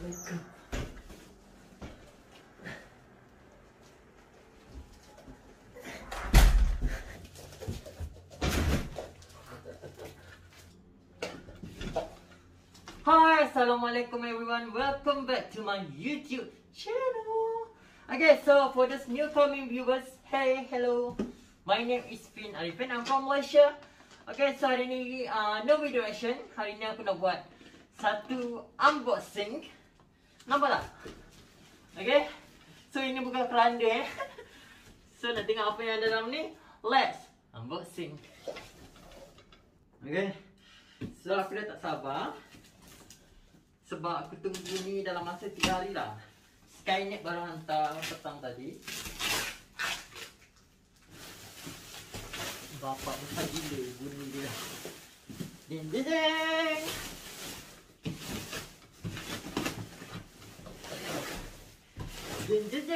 alaikum. Hi, Assalamualaikum everyone. Welcome back to my YouTube channel. Okay, so for this new coming viewers, hey, hello. My name is Finn Arifin. I'm from Malaysia. Okay, so hari ni uh, no video action. Hari ni aku nak buat satu unboxing Nampak tak? Okay. So, ini bukan keranda eh. So, nak tengok apa yang ada dalam ni. Let's unboxing. Okay. So, aku dah tak sabar. Sebab aku tunggu ni dalam masa 3 hari lah. Skynet baru hantar petang tadi. Bapak besar gila bunyi dia. Ding, ding, ding. Jeng jeng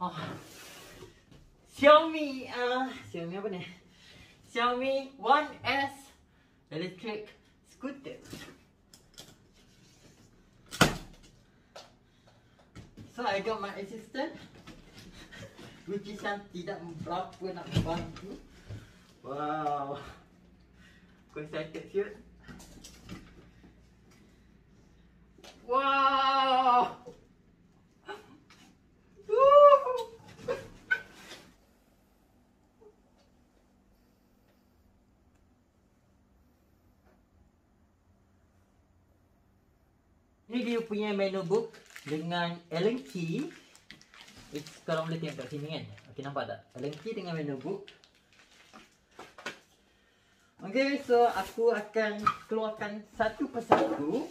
Oh. Xiaomi, ah, uh, Xiaomi apa ni? Xiaomi One s electric scooter. So I got my assistant which is Lucisan tidak berapa nak bantu Wow. Kau excited siut. Wow. Ni dia punya menu book dengan Allen key. It's, kalau boleh tengok kat sini kan. Okey nampak tak? Allen key dengan menu book. Okey, so aku akan keluarkan satu persatu.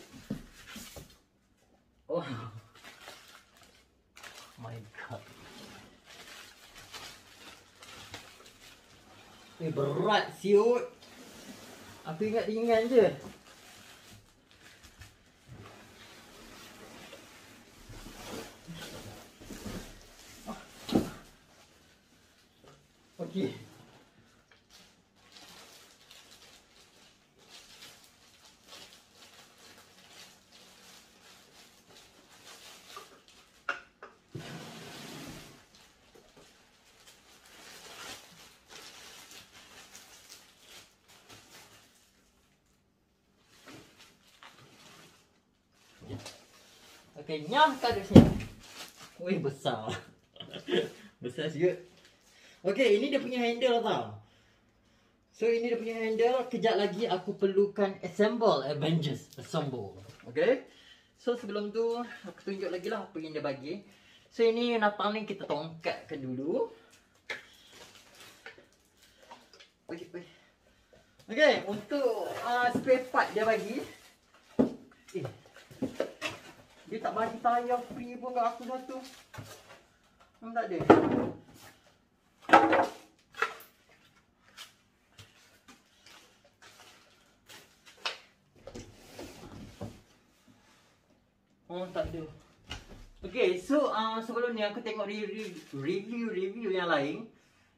Oh. oh my god. Ini berat siut. Aku ingat ringan je. Oh. Okey. kenyah kan dia senyap. Wih besar. besar sikit. Okay, ini dia punya handle tau. So, ini dia punya handle. Kejap lagi aku perlukan assemble Avengers. Assemble. Okay. So, sebelum tu, aku tunjuk lagi lah apa yang dia bagi. So, ini napal ni kita tongkatkan dulu. Okay, okay. Okay, untuk uh, spare part dia bagi. Eh, dia tak bagi tayar free pun kat aku satu. Memang tak ada. Oh tak ada. Okay, so uh, sebelum ni aku tengok review-review yang lain.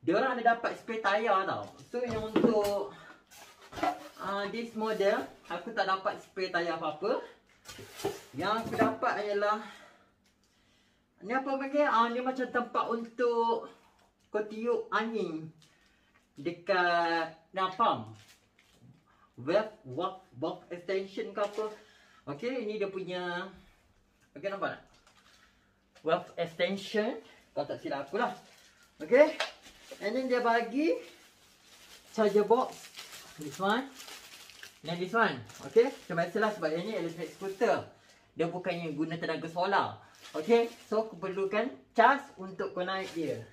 Dia orang ada dapat spare tayar tau. So yang untuk uh, this model, aku tak dapat spare tayar apa-apa. Yang aku dapat ialah Ni apa panggil? Ah, ni macam tempat untuk Kau tiup angin Dekat Napam Web walk, walk extension ke apa Okay, ini dia punya Okay, nampak tak? Web extension Kau tak silap akulah Okay And then dia bagi Charger box This one Then this one. Okay. Macam lah sebab yang ni electric scooter. Dia bukannya guna tenaga solar. Okay. So aku perlukan charge untuk kau naik dia.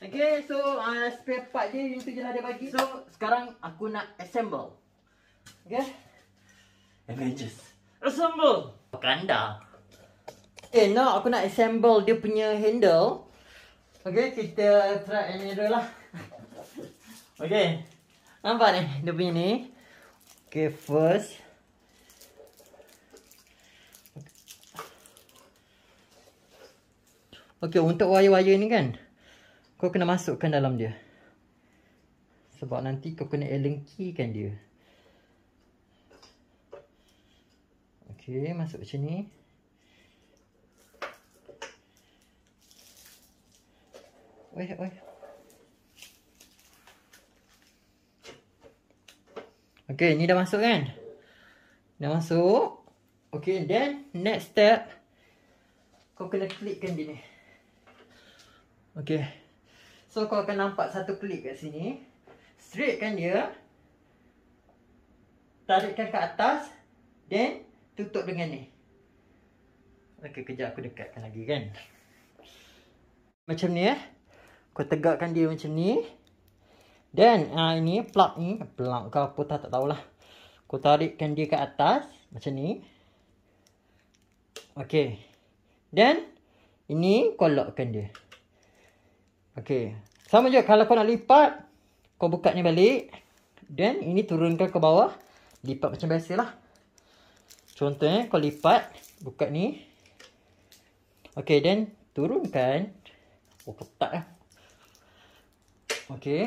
Okay. So uh, spare part dia yang tu je lah dia bagi. So sekarang aku nak assemble. Okay. Avengers. Assemble. Wakanda. Eh no. Aku nak assemble dia punya handle. Okay. Kita try and error lah. okay. Nampak ni? Dia punya ni. Okay, first. Okay, untuk wire-wire ni kan, kau kena masukkan dalam dia. Sebab nanti kau kena Allen kan dia. Okay, masuk macam ni. Weh, weh. Okay, ni dah masuk kan? Dah masuk. Okay, then next step. Kau kena klik kan dia ni. Okay. So, kau akan nampak satu klik kat sini. Straight kan dia. Tarikkan ke atas. Then, tutup dengan ni. Okay, kejap aku dekatkan lagi kan? Macam ni eh. Kau tegakkan dia macam ni. Dan, uh, ini plug ni, plug ke apa tak, tak tahulah. Aku tarikkan dia ke atas macam ni. Okay. Dan ini kau kolokkan dia. Okay. Sama je kalau kau nak lipat, kau buka ni balik. Dan ini turunkan ke bawah. Lipat macam biasa lah. Contohnya eh, kau lipat, buka ni. Okay Dan turunkan. Oh ketat lah. Eh. Okay.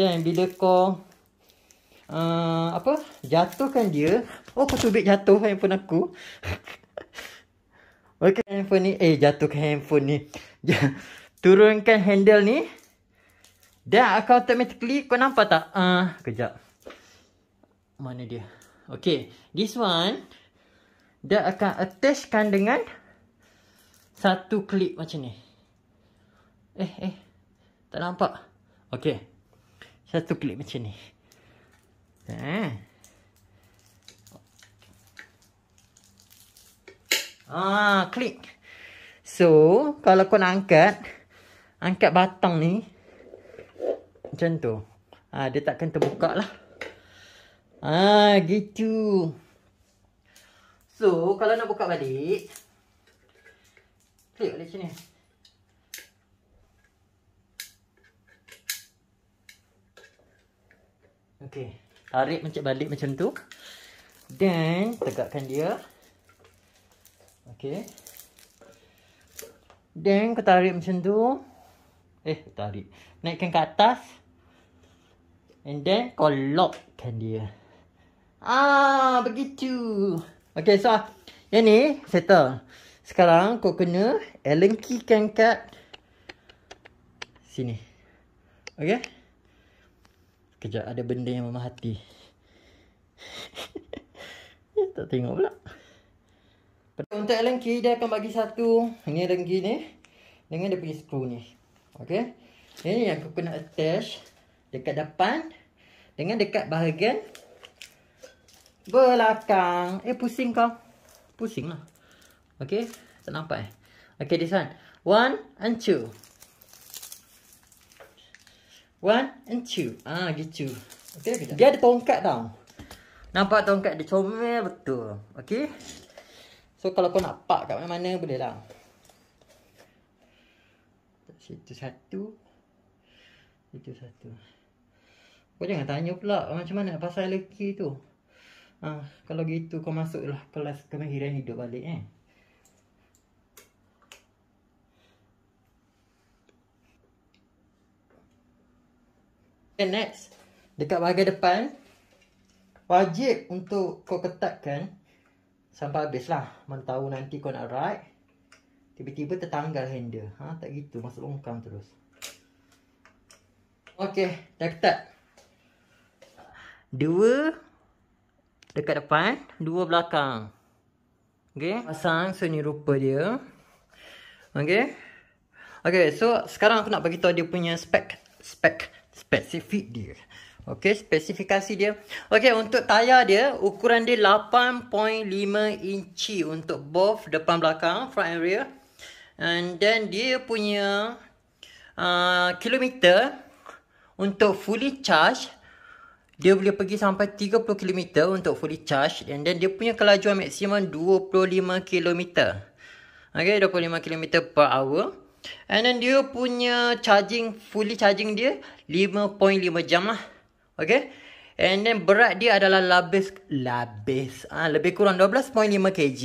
Then bila kau uh, apa? Jatuhkan dia. Oh, cubit jatuh handphone aku. okay, handphone ni eh jatuhkan handphone ni. Turunkan handle ni. Dan akan automatically kau nampak tak? Ah, uh, kejap. Mana dia? Okay. This one. Dia akan attachkan dengan. Satu clip macam ni. Eh, eh. Tak nampak. Okay. Satu klik macam ni. Ha. Ah, klik. So, kalau kau nak angkat, angkat batang ni macam tu. Ah, dia takkan terbuka lah. Ah, gitu. So, kalau nak buka balik, klik balik sini. Okey. Tarik macam balik macam tu. Then tegakkan dia. Okey. Then kau tarik macam tu. Eh, tarik. Naikkan ke atas. And then kau lockkan dia. Ah, begitu. Okey, so yang ni settle. Sekarang kau kena allen keykan kat sini. Okey. Kejap ada benda yang memahati Tak tengok pula Untuk Allen key dia akan bagi satu Ni Allen ni Dengan dia punya screw ni Okay Ini yang aku kena attach Dekat depan Dengan dekat bahagian Belakang Eh pusing kau Pusing lah Okay Tak nampak eh Okay this one One and two One and two. Ah, gitu. Okay, kita. Dia ada tongkat tau. Nampak tongkat dia comel betul. Okay. So, kalau kau nak park kat mana-mana, boleh lah. Situ satu. Situ satu. Kau jangan tanya pula macam mana pasal lelaki tu. Ah, kalau gitu kau masuklah kelas kemahiran hidup balik eh. Okay, next. Dekat bahagian depan, wajib untuk kau ketatkan sampai habis lah. Mana tahu nanti kau nak ride, tiba-tiba tertanggal handle. Ha, tak gitu, masuk longkang terus. Okay, dah ketat. Dua dekat depan, dua belakang. Okay, pasang so ni rupa dia. Okay. Okay, so sekarang aku nak bagi tahu dia punya spek. Spek spesifik dia. Okey, spesifikasi dia. Okey, untuk tayar dia, ukuran dia 8.5 inci untuk both depan belakang, front and rear. And then dia punya uh, kilometer untuk fully charge. Dia boleh pergi sampai 30 kilometer untuk fully charge. And then dia punya kelajuan maksimum 25 kilometer, Okay, 25 kilometer per hour. And then dia punya charging, fully charging dia 5.5 jam lah. Okay. And then berat dia adalah labis, labis. Ah, ha, lebih kurang 12.5 kg.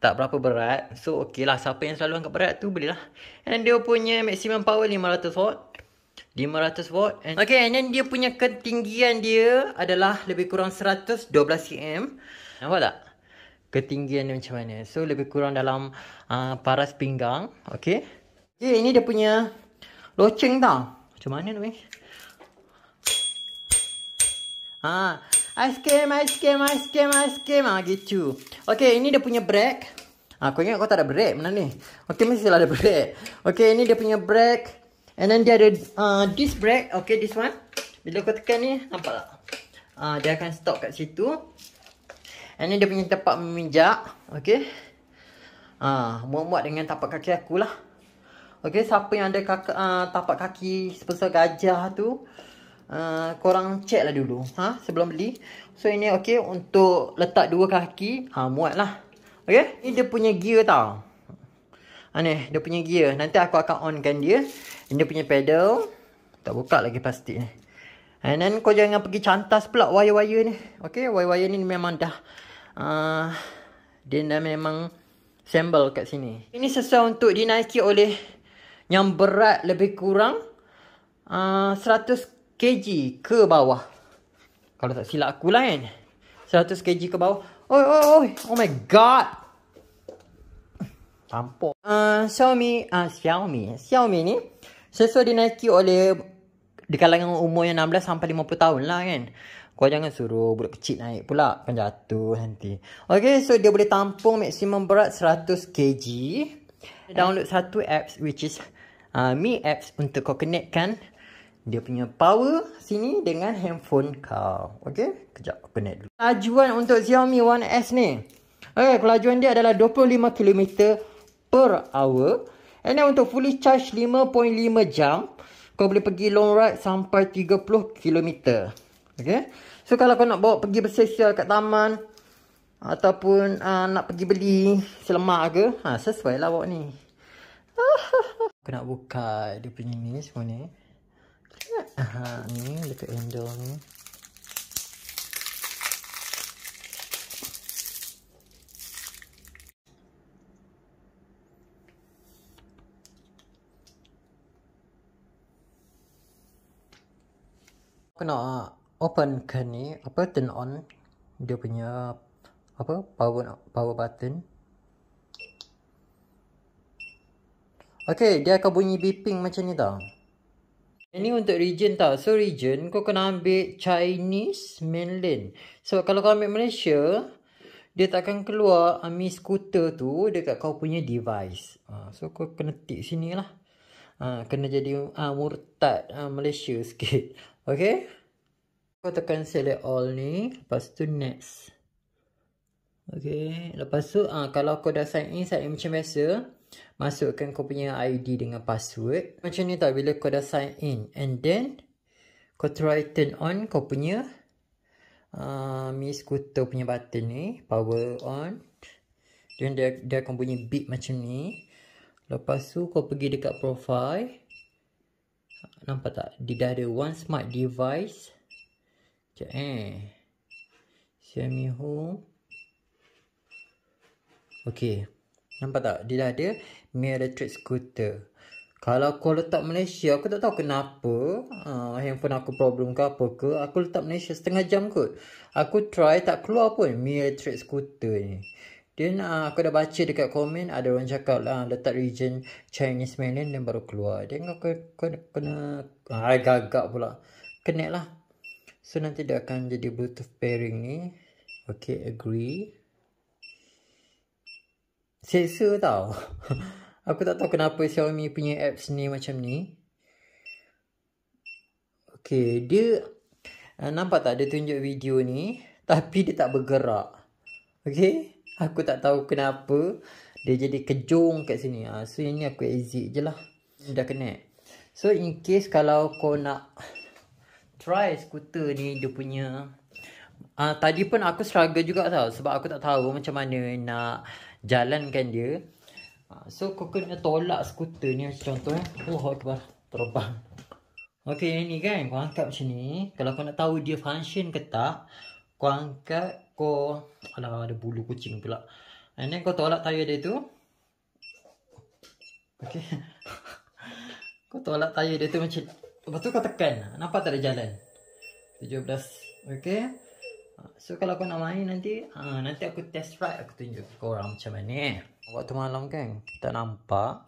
Tak berapa berat. So, okay lah. Siapa yang selalu angkat berat tu, belilah. And dia punya maximum power 500 watt. 500 watt. And, okay, and then dia punya ketinggian dia adalah lebih kurang 112 cm. Nampak tak? Ketinggian dia macam mana. So, lebih kurang dalam uh, paras pinggang. Okay. Eh, ini dia punya loceng tau. Macam mana tu, eh? Haa. Ice cream, ice cream, ice cream, ice cream. Haa, gitu. Okay, ini dia punya break. Haa, kau ingat kau tak ada break? Mana ni? Okay, mesti lah ada break. Okay, ini dia punya break. And then dia ada uh, this break. Okay, this one. Bila kau tekan ni, nampak tak? Haa, uh, dia akan stop kat situ. And then dia punya tempat meminjak. Okay. Haa, uh, muat-muat dengan tapak kaki aku lah. Okey, siapa yang ada kaka, uh, tapak kaki sebesar gajah tu, uh, korang check lah dulu. Ha? Sebelum beli. So, ini okey untuk letak dua kaki. Ha, muat lah. Okey, ini dia punya gear tau. Ha, ni, dia punya gear. Nanti aku akan onkan dia. Ini dia punya pedal. Tak buka lagi pasti. ni. And then, kau jangan pergi cantas pula wire-wire ni. Okey, wire-wire ni memang dah... Uh, dia dah memang... Sambal kat sini. Ini sesuai untuk dinaiki oleh yang berat lebih kurang uh, ah, 100 kg ke bawah. Kalau tak silap aku lah kan. 100 kg ke bawah. Oi oi oi. Oh my god. Tampak. Uh, ah, Xiaomi, uh, Xiaomi. Xiaomi ni sesuai dinaiki oleh di kalangan umur yang 16 sampai 50 tahun lah kan. Kau jangan suruh budak kecil naik pula. Kan jatuh nanti. Okay, so dia boleh tampung maksimum berat 100 kg. Download satu apps which is uh, ah, Mi apps untuk kau connectkan dia punya power sini dengan handphone kau. Okey, kejap aku connect dulu. Kelajuan untuk Xiaomi 1S ni. Okey, kelajuan dia adalah 25 km per hour. And then untuk fully charge 5.5 jam, kau boleh pergi long ride sampai 30 km. Okey. So kalau kau nak bawa pergi bersosial kat taman ataupun uh, nak pergi beli selemak ke, ha ah, sesuai lah bawa ni. Aku nak buka dia punya ni semua ni Aha, ni dekat handle ni Aku nak open ke ni, apa turn on dia punya apa power power button Okay, dia akan bunyi beeping macam ni tau. Ini untuk region tau. So region, kau kena ambil Chinese mainland. Sebab kalau kau ambil Malaysia, dia tak akan keluar ambil skuter tu dekat kau punya device. Ha, so kau kena tick sini lah. Ha, kena jadi uh, murtad uh, Malaysia sikit. Okay. Kau tekan select all ni. Lepas tu next. Okay. Lepas tu, uh, kalau kau dah sign in, sign in macam biasa. Masukkan kau punya ID dengan password. Macam ni tak bila kau dah sign in. And then, kau try turn on kau punya uh, Mi Scooter punya button ni. Power on. Then dia, dia akan bunyi beep macam ni. Lepas tu kau pergi dekat profile. Nampak tak? Dia dah ada one smart device. Sekejap eh. Xiaomi Home. Okay. Nampak tak? Dia dah ada mi electric scooter. Kalau aku letak Malaysia, aku tak tahu kenapa uh, handphone aku problem ke apa ke. Aku letak Malaysia setengah jam kot. Aku try tak keluar pun mi electric scooter ni. Then uh, ah, aku dah baca dekat komen ada orang cakap lah uh, letak region Chinese mainland dan baru keluar. Then aku kena, kena, kena uh, gagak pula. Connect lah. So nanti dia akan jadi Bluetooth pairing ni. Okay, agree. Sesa tau Aku tak tahu kenapa Xiaomi punya apps ni macam ni Okay, dia eh, Nampak tak dia tunjuk video ni Tapi dia tak bergerak Okay, aku tak tahu kenapa Dia jadi kejung kat sini ha, So yang ni aku exit je lah Dah connect So in case kalau kau nak Try skuter ni dia punya Uh, tadi pun aku struggle juga tau sebab aku tak tahu macam mana nak jalankan dia ha, so kau kena tolak skuter ni contoh eh oh akbar terbang Okey, yang ni kan kau angkat macam ni kalau kau nak tahu dia function ke tak kau angkat kau alah ada bulu kucing pula and then kau tolak tayar dia tu Okey. kau tolak tayar dia tu macam lepas tu kau tekan nampak tak ada jalan 17 Okey. So kalau kau nak main nanti ha, Nanti aku test flight aku tunjuk kau korang macam mana eh. Waktu malam kan tak nampak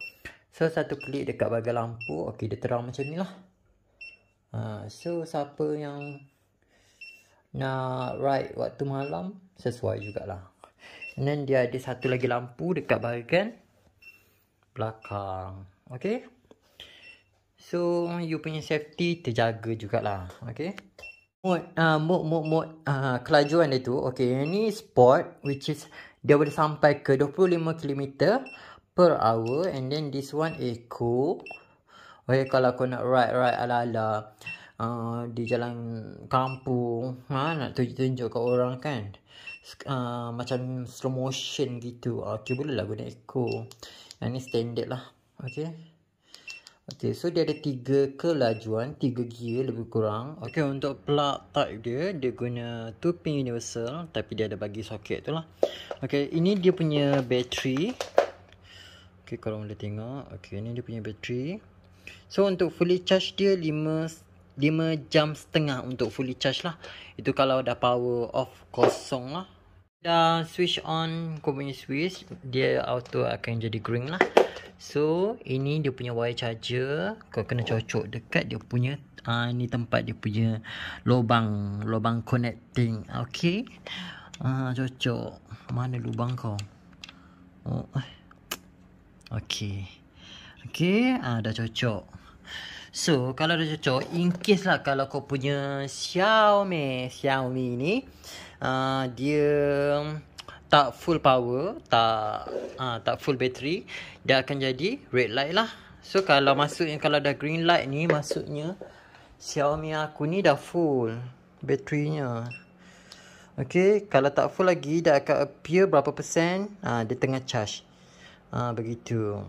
So satu klik dekat bagian lampu Okay dia terang macam ni lah ha, So siapa yang Nak ride waktu malam Sesuai jugalah And then dia ada satu lagi lampu dekat bagian Belakang Okay So you punya safety terjaga jugalah Okay mode uh, mode mode, mode uh, kelajuan dia tu okey ni sport which is dia boleh sampai ke 25 km per hour and then this one eco Okay, kalau kau nak ride ride ala ala uh, di jalan kampung ha nak tunjuk-tunjuk kat orang kan uh, macam slow motion gitu ah, Okay, boleh lah guna eco yang ni standard lah Okay. Okay, so dia ada tiga kelajuan, tiga gear lebih kurang. Okay, untuk plug type dia, dia guna 2 pin universal tapi dia ada bagi soket tu lah. Okay, ini dia punya bateri. Okay, korang boleh tengok. Okay, ini dia punya bateri. So, untuk fully charge dia 5, 5 jam setengah untuk fully charge lah. Itu kalau dah power off kosong lah dah switch on kau punya switch dia auto akan jadi green lah so ini dia punya wire charger kau kena cocok dekat dia punya uh, ah, ni tempat dia punya lubang lubang connecting okey uh, cocok mana lubang kau oh eh. okey okey uh, dah cocok so kalau dah cocok in case lah kalau kau punya Xiaomi Xiaomi ni Ah, dia tak full power, tak uh, tak full battery, dia akan jadi red light lah. So kalau masuknya kalau dah green light ni maksudnya Xiaomi aku ni dah full baterinya. Okay, kalau tak full lagi dia akan appear berapa persen uh, dia tengah charge. Ah uh, begitu.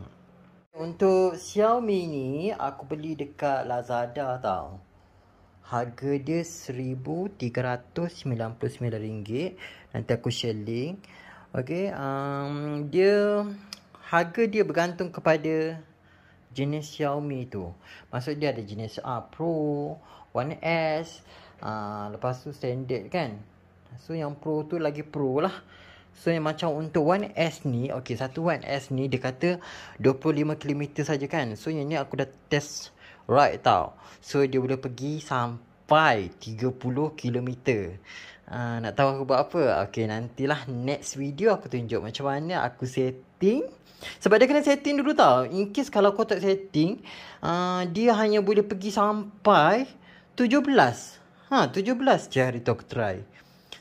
Untuk Xiaomi ni aku beli dekat Lazada tau harga dia RM1,399 nanti aku share link okay, um, dia harga dia bergantung kepada jenis Xiaomi tu maksud dia ada jenis A Pro One s uh, lepas tu standard kan so yang Pro tu lagi Pro lah So yang macam untuk One s ni Okay satu One s ni dia kata 25km saja kan So yang ni aku dah test ride tau. So dia boleh pergi sampai 30km. Uh, ah, nak tahu aku buat apa? Okay, nantilah next video aku tunjuk macam mana aku setting. Sebab dia kena setting dulu tau. In case kalau kau tak setting, uh, dia hanya boleh pergi sampai 17. Ha, 17 je hari tu aku try.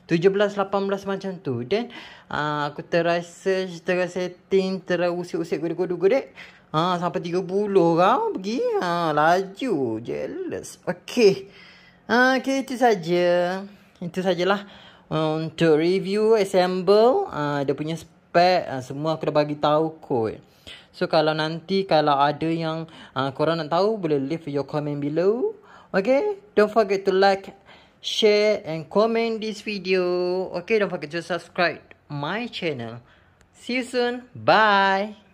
17, 18 macam tu. Then, uh, aku terasa setelah setting, terasa usik-usik gudek-gudek-gudek. Ha, sampai 30 orang pergi. Ha, laju. Jealous. Okay. Ha, okay, itu saja. Itu sajalah. Ha, untuk review, assemble. Ha, dia punya spek. Ha, semua aku dah bagi tahu kot. So, kalau nanti kalau ada yang ha, korang nak tahu, boleh leave your comment below. Okay? Don't forget to like, share and comment this video. Okay? Don't forget to subscribe my channel. See you soon. Bye.